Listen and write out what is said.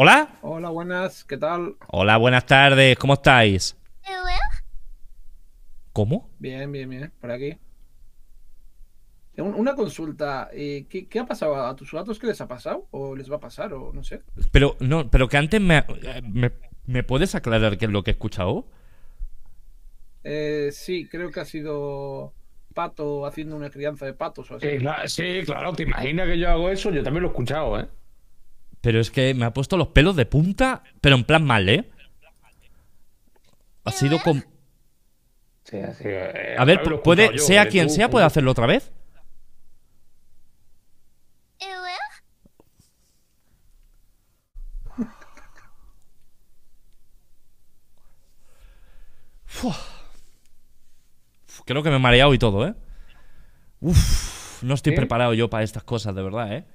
¿Hola? Hola, buenas, ¿qué tal? Hola, buenas tardes, ¿cómo estáis? ¿Cómo? Bien, bien, bien, por aquí. Una consulta, eh, ¿qué, ha pasado? ¿A tus datos qué les ha pasado? ¿O les va a pasar? O no sé. Pero, no, pero que antes me, puedes aclarar qué es lo que he escuchado. Eh, sí, creo que ha sido pato haciendo una crianza de patos o así. Eh, sí, claro, te imaginas que yo hago eso, yo también lo he escuchado, ¿eh? Pero es que me ha puesto los pelos de punta, pero en plan mal, ¿eh? Ha sido ¿Eh? con. Sí, ha sido, eh, a ver, puede, sea eh, quien sea, puede hacerlo otra vez. Creo que me he mareado y todo, ¿eh? Uf, no estoy preparado yo para estas cosas, de verdad, ¿eh?